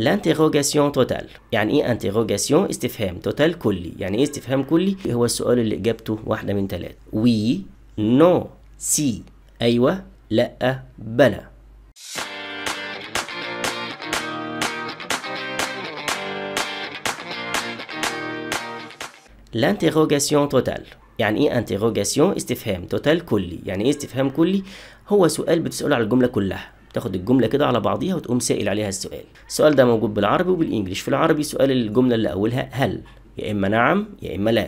الانتروجاسيون توتال يعني ايه انتروجاسيون استفهام توتال كلي يعني ايه استفهام كلي هو السؤال اللي اجابته واحده من ثلاثه وي نو سي ايوه لا بلى الانتروجاسيون توتال يعني ايه انتروجاسيون استفهام توتال كلي يعني ايه استفهام كلي هو سؤال بتساله على الجمله كلها تاخد الجمله كده على بعضيها وتقوم سائل عليها السؤال السؤال ده موجود بالعربي وبالانجلش في العربي سؤال الجمله اللي اولها هل يا اما نعم يا اما لا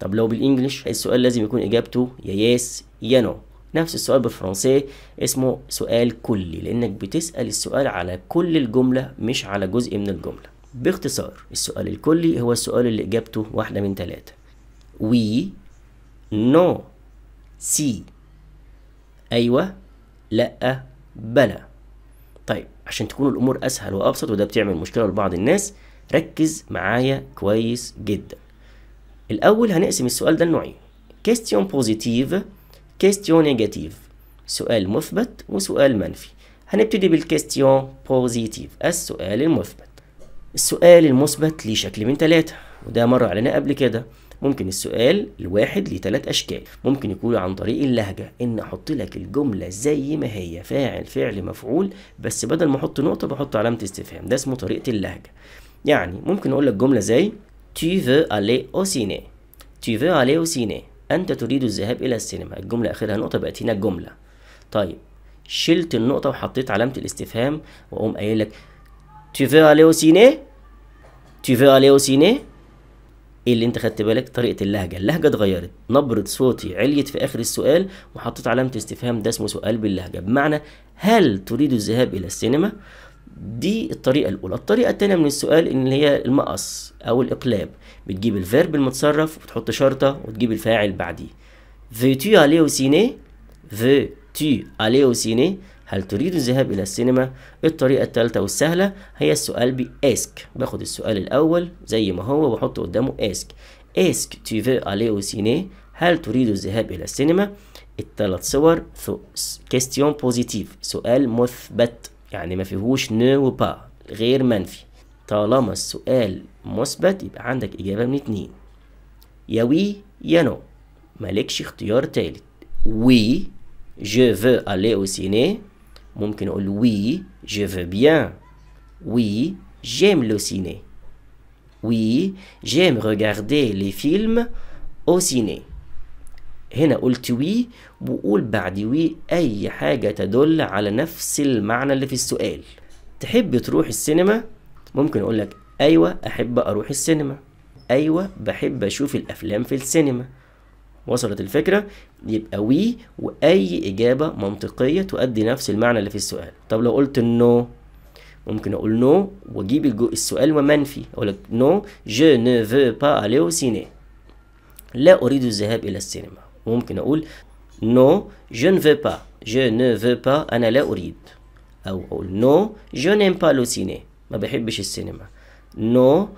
طب لو بالانجلش السؤال لازم يكون اجابته يا يس يا نو نفس السؤال بالفرنسي اسمه سؤال كلي لانك بتسال السؤال على كل الجمله مش على جزء من الجمله باختصار السؤال الكلي هو السؤال اللي اجابته واحده من ثلاثه وي نو سي ايوه لا بلى طيب عشان تكون الامور اسهل وابسط وده بتعمل مشكله لبعض الناس ركز معايا كويس جدا الاول هنقسم السؤال ده لنوعين كيستيون بوزيتيف كيستيون نيجاتيف سؤال مثبت وسؤال منفي هنبتدي بالكيستيون بوزيتيف السؤال المثبت السؤال المثبت ليه شكل من ثلاثة وده مر علينا قبل كده ممكن السؤال الواحد ليه ثلاث اشكال ممكن يكون عن طريق اللهجه ان احط لك الجمله زي ما هي فاعل فعل مفعول بس بدل ما احط نقطه بحط علامه استفهام ده اسمه طريقه اللهجه يعني ممكن اقول لك جمله زي tu veux aller au ciné tu veux aller au ciné انت تريد الذهاب الى السينما الجمله اخرها نقطه بقت هنا الجمله طيب شلت النقطه وحطيت علامه الاستفهام واقوم قايل لك tu veux aller au ciné tu veux aller au ciné ايه اللي انت خدت بالك طريقه اللهجه اللهجه اتغيرت نبره صوتي عليت في اخر السؤال وحطيت علامه استفهام ده اسمه سؤال باللهجه بمعنى هل تريد الذهاب الى السينما دي الطريقة الأولى الطريقة الثانيه من السؤال إن هي المقص أو الإقلاب بتجيب الفيرب المتصرف وتحط شرطة وتجيب الفاعل بعديه veux-tu aller au ciné veux-tu aller au ciné هل تريد الذهاب إلى السينما؟ الطريقة الثالثة والسهلة هي السؤال بـ ask باخد السؤال الأول زي ما هو وأحط قدامه ask ask tu veux aller au ciné؟ هل تريد الذهاب إلى السينما؟ الثلاث صور كيستيون بوزيتيف سؤال مثبت يعني ما فيهوش نو وبا غير منفي طالما السؤال مثبت يبقى عندك إجابة من اتنين يا وي يا نو مالكش اختيار تالت وي je veux aller au ciné ممكن اقول وي جو فو بيان وي جيم لو سيني وي جيم ريغاردي لي فيلم او سيني هنا قلت وي وقول بعد وي اي حاجه تدل على نفس المعنى اللي في السؤال تحب تروح السينما ممكن اقول لك ايوه احب اروح السينما ايوه بحب اشوف الافلام في السينما وصلت الفكرة يبقى وي وأي إجابة منطقية تؤدي نفس المعنى اللي في السؤال طب لو قلت نو ممكن أقول نو وأجيب السؤال ومنفي أقول لك نو جو نو فو با aller au لا أريد الذهاب إلى السينما ممكن أقول نو جو ne veux با جو نو فو با أنا لا أريد أو أقول نو جو نيم با لو سيني ما بحبش السينما نو no,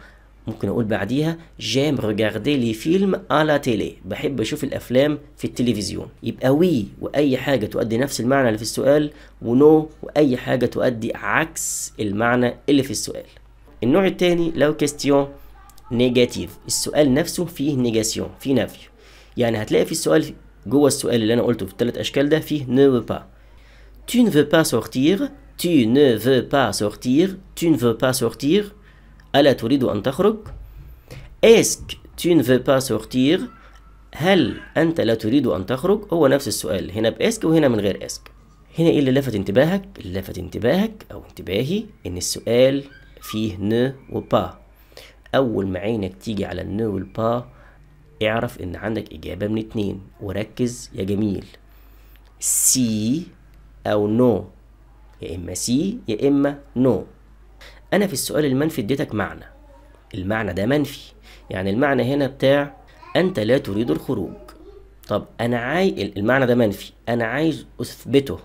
ممكن اقول بعديها جيم ريغاردي لي فيلم على تيلي بحب اشوف الافلام في التلفزيون يبقى وي واي حاجه تؤدي نفس المعنى اللي في السؤال ونو واي حاجه تؤدي عكس المعنى اللي في السؤال النوع الثاني لو كيستيون نيجاتيف السؤال نفسه فيه نيجاسيون فيه نفي يعني هتلاقي في السؤال جوه السؤال اللي انا قلته في الثلاث اشكال ده فيه نو با pas tu ne veux pas sortir tu ne veux pas sortir tu ne veux pas sortir ألا تريد أن تخرج؟ اسك tu ne veux pas sortir هل أنت لا تريد أن تخرج؟ هو نفس السؤال هنا باسك وهنا من غير اسك هنا إيه اللي لفت انتباهك؟ اللي لفت انتباهك أو انتباهي إن السؤال فيه ن وبا أول ما عينك تيجي على الن والبا اعرف إن عندك إجابة من اتنين وركز يا جميل سي أو نو يا إما سي يا إما نو انا في السؤال المنفي اديتك معنى المعنى ده منفي يعني المعنى هنا بتاع انت لا تريد الخروج طب انا عايز المعنى ده منفي انا عايز اثبته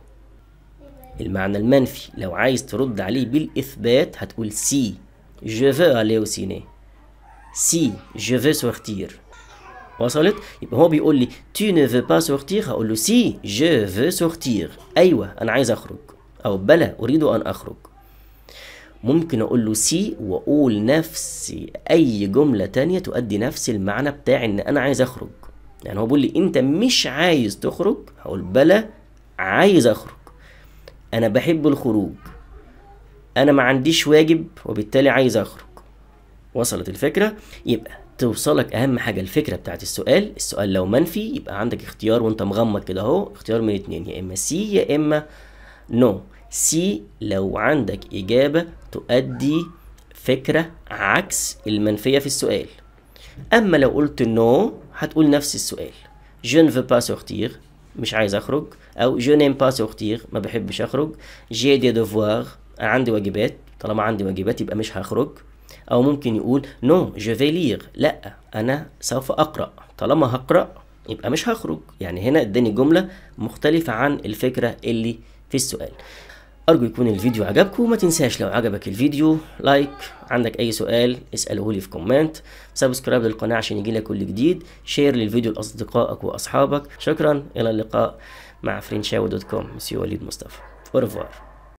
المعنى المنفي لو عايز ترد عليه بالاثبات هتقول سي جو فو الي او سيني سي جو فو سورتير وصلت يبقى هو بيقول لي تي نو فو با سورتير هقول له سي جو فو سورتير ايوه انا عايز اخرج او بلى اريد ان اخرج ممكن اقول له سي واقول نفس اي جمله تانية تؤدي نفس المعنى بتاع ان انا عايز اخرج يعني هو بيقول لي انت مش عايز تخرج هقول بلا عايز اخرج انا بحب الخروج انا ما عنديش واجب وبالتالي عايز اخرج وصلت الفكره يبقى توصلك اهم حاجه الفكره بتاعت السؤال السؤال لو منفي يبقى عندك اختيار وانت مغمض كده اهو اختيار من اتنين يا اما سي يا اما نو no. سي لو عندك اجابه تؤدي فكرة عكس المنفية في السؤال أما لو قلت نو هتقول نفس السؤال je ne veux pas sortir مش عايز أخرج أو je n'aime pas sortir ما بحبش أخرج j'ai des devoirs عندي واجبات طالما عندي واجبات يبقى مش هخرج أو ممكن يقول نو je vais lire لأ أنا سوف أقرأ طالما هقرأ يبقى مش هخرج يعني هنا اداني جملة مختلفة عن الفكرة اللي في السؤال ارجو يكون الفيديو عجبكم وما تنساش لو عجبك الفيديو لايك عندك اي سؤال اساله لي في كومنت سبسكرايب للقناه عشان يجيلك كل جديد شير للفيديو لاصدقائك واصحابك شكرا الى اللقاء مع فرنشاوي دوت كوم مسيو وليد مصطفى اورفوار